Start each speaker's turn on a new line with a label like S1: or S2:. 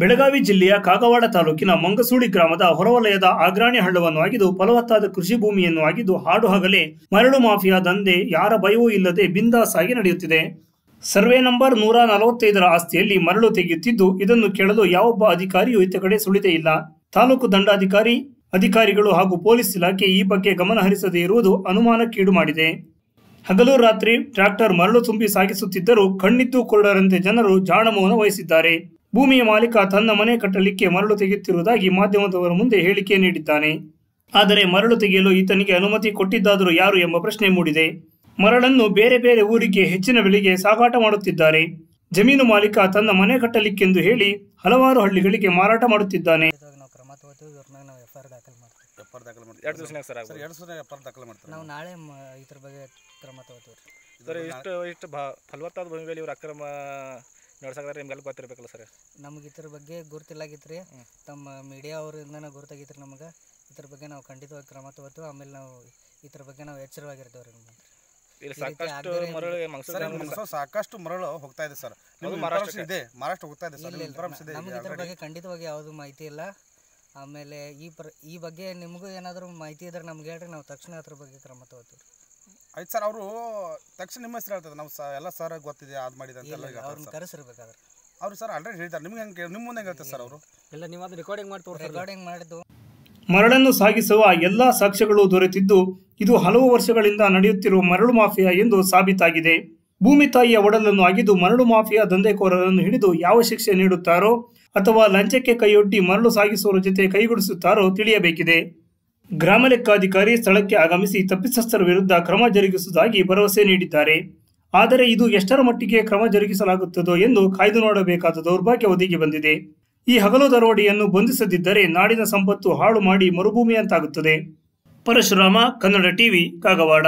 S1: ಬೆಳಗಾವಿ ಜಿಲ್ಲೆಯ ಕಾಗವಾಡ ತಾಲೂಕಿನ ಮಂಗಸೂಡಿ ಗ್ರಾಮದ ಹೊರವಲಯದ ಆಗ್ರಾಣಿ ಹಳ್ಳವನ್ನು ಆಗಿದ್ದು ಫಲವತ್ತಾದ ಕೃಷಿ ಭೂಮಿಯನ್ನು ಆಗಿದ್ದು ಹಾಡು ಹಗಲೇ ಮರಳು ಮಾಫಿಯಾ ದಂಧೆ ಯಾರ ಭಯವೂ ಇಲ್ಲದೆ ಬಿಂದಾಸ್ ಆಗಿ ನಡೆಯುತ್ತಿದೆ ಸರ್ವೆ ನಂಬರ್ ನೂರ ನಲವತ್ತೈದರ ಆಸ್ತಿಯಲ್ಲಿ ಮರಳು ತೆಗೆಯುತ್ತಿದ್ದು ಇದನ್ನು ಕೇಳಲು ಯಾವೊಬ್ಬ ಅಧಿಕಾರಿಯೂ ಇತ್ತ ಕಡೆ ಸುಳಿತೇ ಇಲ್ಲ ತಾಲೂಕು ದಂಡಾಧಿಕಾರಿ ಅಧಿಕಾರಿಗಳು ಹಾಗೂ ಪೊಲೀಸ್ ಇಲಾಖೆ ಈ ಬಗ್ಗೆ ಗಮನಹರಿಸದೇ ಇರುವುದು ಅನುಮಾನಕ್ಕೀಡು ಮಾಡಿದೆ ಹಗಲು ರಾತ್ರಿ ಟ್ರ್ಯಾಕ್ಟರ್ ಮರಳು ತುಂಬಿ ಸಾಗಿಸುತ್ತಿದ್ದರೂ ಕಣ್ಣಿದ್ದು ಕುರುಡರಂತೆ ಜನರು ಜಾಣಮೌನ ವಹಿಸಿದ್ದಾರೆ ಭೂಮಿಯ ಮಾಲೀಕ ತನ್ನ ಮನೆ ಕಟ್ಟಲಿಕ್ಕೆ ಮರಳು ತೆಗೆಯುತ್ತಿರುವುದಾಗಿ ಮಾಧ್ಯಮದವರ ಮುಂದೆ ಹೇಳಿಕೆ ನೀಡಿದ್ದಾನೆ ಆದರೆ ಮರಳು ತೆಗೆಯಲು ಈತನಿಗೆ ಅನುಮತಿ ಕೊಟ್ಟಿದ್ದಾದರೂ ಯಾರು ಎಂಬ ಪ್ರಶ್ನೆ ಮೂಡಿದೆ ಮರಳನ್ನು ಬೇರೆ ಬೇರೆ ಊರಿಗೆ ಹೆಚ್ಚಿನ ಬೆಲೆಗೆ ಸಾಗಾಟ ಮಾಡುತ್ತಿದ್ದಾರೆ ಜಮೀನು ಮಾಲೀಕ ತನ್ನ ಮನೆ ಕಟ್ಟಲಿಕ್ಕೆಂದು ಹೇಳಿ ಹಲವಾರು ಹಳ್ಳಿಗಳಿಗೆ ಮಾರಾಟ ಮಾಡುತ್ತಿದ್ದಾನೆ
S2: ನಡ್ಸಕ್ರೆ ನಿಮ್ಗೆಲ್ಲ ಗೊತ್ತಿರಬೇಕಲ್ಲ ಸರ್
S3: ನಮ್ಗೆ ಇದ್ರ ಬಗ್ಗೆ ಗುರುತಿಲ್ಲಾಗಿತ್ತು ರೀ ತಮ್ಮ ಮೀಡಿಯಾ ಅವರಿಂದ ಗುರುತಾಗಿತ್ತು ರೀ ನಮಗೆ ಇದ್ರ ಬಗ್ಗೆ ನಾವು ಖಂಡಿತವಾಗಿ ಕ್ರಮ ತಗೋತೀವಿ ಆಮೇಲೆ ನಾವು ಇದ್ರ ಬಗ್ಗೆ ನಾವು ಎಚ್ಚರವಾಗಿರ್ತೇವೆ ರೀ
S2: ಸಾಕಷ್ಟು ಮರಳು ಹೋಗ್ತಾ ಇದೆ ಸರ್ ಮಹಾರಾಷ್ಟ್ರ ಇದೆ ಮಹಾರಾಷ್ಟ್ರ ಬಗ್ಗೆ
S3: ಖಂಡಿತವಾಗಿ ಯಾವುದು ಮಾಹಿತಿ ಇಲ್ಲ ಆಮೇಲೆ ಈ ಪ್ರ ಈ ಬಗ್ಗೆ ನಿಮಗೂ ಏನಾದರೂ ಮಾಹಿತಿ ಇದ್ರೆ ನಮ್ಗೆ ಹೇಳ್ರಿ ನಾವು ತಕ್ಷಣ ಅದ್ರ ಬಗ್ಗೆ ಕ್ರಮ ತಗೋತೀವಿ
S2: ಆಯ್ತು ಸರ್ ಅವರು ತಕ್ಷಣ ನಿಮ್ಮ ಹೆಸರು ಹೇಳ್ತದೆ ನಾವು ಸರ್ ಎಲ್ಲ ಸರ್ ಗೊತ್ತಿದೆ ಅದು ಮಾಡಿದೆ ಅಂತ ಎಲ್ಲ ಸರ್. ಕರೆಸಿರ್ಬೇಕಾದ್ರೆ ಆಲ್ರೆಡಿ ಹೇಳ್ತಾರೆ ನಿಮ್ಗೆ ಹೆಂಗೆ ನಿಮ್ಮ ಮುಂದೆ ಹೇಳ್ತಾರೆ ಸರ್ ಅವರು ಇಲ್ಲ ನೀವು ಅದು ರೆಕಾರ್ಡಿಂಗ್ ಮಾಡಿ ತೋರಿಸ್ತಾರೆ ರೆಕಾರ್ಡಿಂಗ್ ಮಾಡಿದ್ದು
S1: ಮರಳನ್ನು ಸಾಗಿಸುವ ಎಲ್ಲ ಸಾಕ್ಷ್ಯಗಳು ದೊರೆತಿದ್ದು ಇದು ಹಲವು ವರ್ಷಗಳಿಂದ ನಡೆಯುತ್ತಿರುವ ಮರಳು ಮಾಫಿಯಾ ಎಂದು ಸಾಬೀತಾಗಿದೆ ಭೂಮಿ ತಾಯಿಯ ಒಡಲನ್ನು ಅಗಿದು ಮರಳು ಮಾಫಿಯಾ ದಂಧೆಕೋರರನ್ನು ಹಿಡಿದು ಯಾವ ಶಿಕ್ಷೆ ನೀಡುತ್ತಾರೋ ಅಥವಾ ಲಂಚಕ್ಕೆ ಕೈಯೊಡ್ಡಿ ಮರಳು ಸಾಗಿಸುವವರ ಜೊತೆ ಕೈಗೊಡಿಸುತ್ತಾರೋ ತಿಳಿಯಬೇಕಿದೆ ಗ್ರಾಮ ಲೆಕ್ಕಾಧಿಕಾರಿ ಸ್ಥಳಕ್ಕೆ ಆಗಮಿಸಿ ತಪ್ಪಿತಸ್ಥರ ವಿರುದ್ಧ ಕ್ರಮ ಜರುಗಿಸುವುದಾಗಿ ಭರವಸೆ ನೀಡಿದ್ದಾರೆ ಆದರೆ ಇದು ಎಷ್ಟರ ಮಟ್ಟಿಗೆ ಕ್ರಮ ಜರುಗಿಸಲಾಗುತ್ತದೋ ಎಂದು ಕಾಯ್ದು ನೋಡಬೇಕಾದ ದೌರ್ಭಾಗ್ಯ ಒದಗಿ ಬಂದಿದೆ ಈ ಹಗಲು ದರೋಡೆಯನ್ನು ಬಂಧಿಸದಿದ್ದರೆ ನಾಡಿನ ಸಂಪತ್ತು ಹಾಳು ಮಾಡಿ ಮರುಭೂಮಿಯಂತಾಗುತ್ತದೆ ಪರಶುರಾಮ ಕನ್ನಡ ಟಿವಿ ಕಾಗವಾಡ